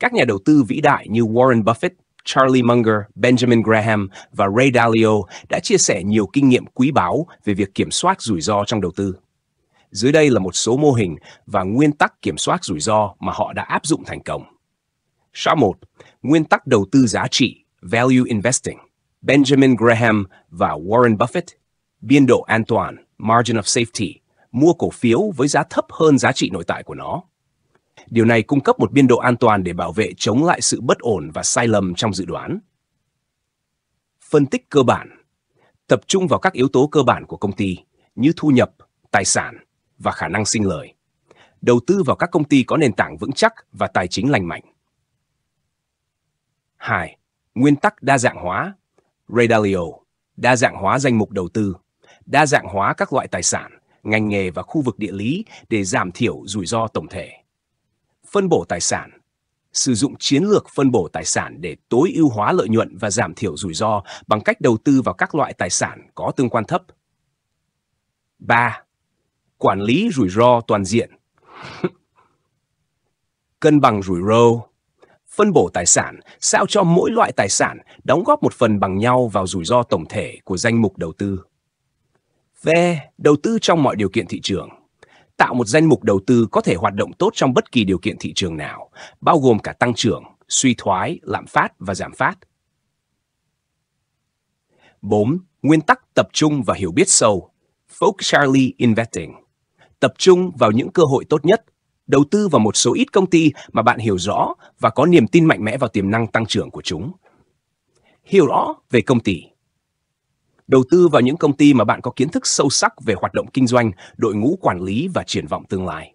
Các nhà đầu tư vĩ đại như Warren Buffett, Charlie Munger, Benjamin Graham và Ray Dalio đã chia sẻ nhiều kinh nghiệm quý báu về việc kiểm soát rủi ro trong đầu tư. Dưới đây là một số mô hình và nguyên tắc kiểm soát rủi ro mà họ đã áp dụng thành công. Số 1. Nguyên tắc đầu tư giá trị Value Investing Benjamin Graham và Warren Buffett Biên độ an toàn Margin of Safety Mua cổ phiếu với giá thấp hơn giá trị nội tại của nó Điều này cung cấp một biên độ an toàn để bảo vệ chống lại sự bất ổn và sai lầm trong dự đoán. Phân tích cơ bản Tập trung vào các yếu tố cơ bản của công ty như thu nhập, tài sản và khả năng sinh lời. Đầu tư vào các công ty có nền tảng vững chắc và tài chính lành mạnh. 2. Nguyên tắc đa dạng hóa Redalio Đa dạng hóa danh mục đầu tư Đa dạng hóa các loại tài sản, ngành nghề và khu vực địa lý để giảm thiểu rủi ro tổng thể phân bổ tài sản sử dụng chiến lược phân bổ tài sản để tối ưu hóa lợi nhuận và giảm thiểu rủi ro bằng cách đầu tư vào các loại tài sản có tương quan thấp. 3. Quản lý rủi ro toàn diện. Cân bằng rủi ro, phân bổ tài sản sao cho mỗi loại tài sản đóng góp một phần bằng nhau vào rủi ro tổng thể của danh mục đầu tư. V. Đầu tư trong mọi điều kiện thị trường tạo một danh mục đầu tư có thể hoạt động tốt trong bất kỳ điều kiện thị trường nào, bao gồm cả tăng trưởng, suy thoái, lạm phát và giảm phát. 4. Nguyên tắc tập trung và hiểu biết sâu Folk Charlie Investing Tập trung vào những cơ hội tốt nhất, đầu tư vào một số ít công ty mà bạn hiểu rõ và có niềm tin mạnh mẽ vào tiềm năng tăng trưởng của chúng. Hiểu rõ về công ty, Đầu tư vào những công ty mà bạn có kiến thức sâu sắc về hoạt động kinh doanh, đội ngũ quản lý và triển vọng tương lai.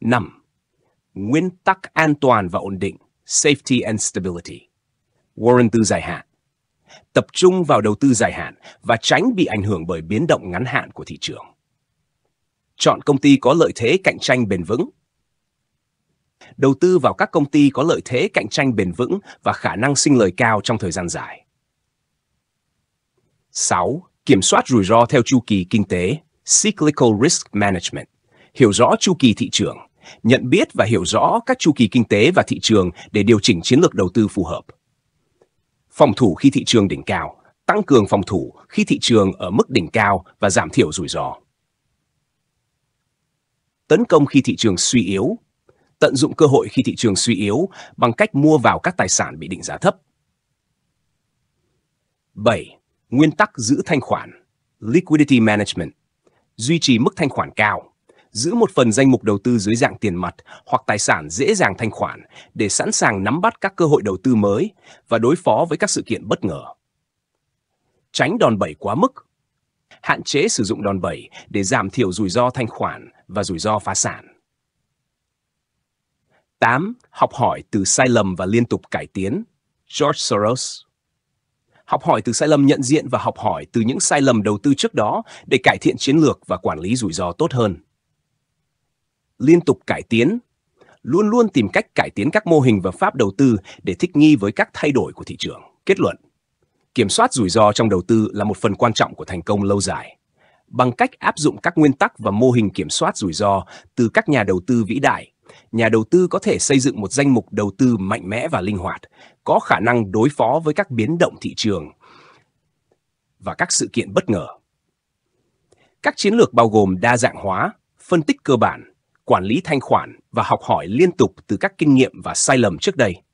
5. Nguyên tắc an toàn và ổn định, safety and stability. Warren tư dài hạn. Tập trung vào đầu tư dài hạn và tránh bị ảnh hưởng bởi biến động ngắn hạn của thị trường. Chọn công ty có lợi thế cạnh tranh bền vững. Đầu tư vào các công ty có lợi thế cạnh tranh bền vững và khả năng sinh lời cao trong thời gian dài 6. Kiểm soát rủi ro theo chu kỳ kinh tế, cyclical risk management, hiểu rõ chu kỳ thị trường, nhận biết và hiểu rõ các chu kỳ kinh tế và thị trường để điều chỉnh chiến lược đầu tư phù hợp. Phòng thủ khi thị trường đỉnh cao, tăng cường phòng thủ khi thị trường ở mức đỉnh cao và giảm thiểu rủi ro. Tấn công khi thị trường suy yếu, tận dụng cơ hội khi thị trường suy yếu bằng cách mua vào các tài sản bị định giá thấp. 7 nguyên tắc giữ thanh khoản, liquidity management, duy trì mức thanh khoản cao, giữ một phần danh mục đầu tư dưới dạng tiền mặt hoặc tài sản dễ dàng thanh khoản để sẵn sàng nắm bắt các cơ hội đầu tư mới và đối phó với các sự kiện bất ngờ. Tránh đòn bẩy quá mức. Hạn chế sử dụng đòn bẩy để giảm thiểu rủi ro thanh khoản và rủi ro phá sản. 8. Học hỏi từ sai lầm và liên tục cải tiến. George Soros học hỏi từ sai lầm nhận diện và học hỏi từ những sai lầm đầu tư trước đó để cải thiện chiến lược và quản lý rủi ro tốt hơn. Liên tục cải tiến luôn luôn tìm cách cải tiến các mô hình và pháp đầu tư để thích nghi với các thay đổi của thị trường. Kết luận, kiểm soát rủi ro trong đầu tư là một phần quan trọng của thành công lâu dài. Bằng cách áp dụng các nguyên tắc và mô hình kiểm soát rủi ro từ các nhà đầu tư vĩ đại nhà đầu tư có thể xây dựng một danh mục đầu tư mạnh mẽ và linh hoạt, có khả năng đối phó với các biến động thị trường và các sự kiện bất ngờ. Các chiến lược bao gồm đa dạng hóa, phân tích cơ bản, quản lý thanh khoản và học hỏi liên tục từ các kinh nghiệm và sai lầm trước đây.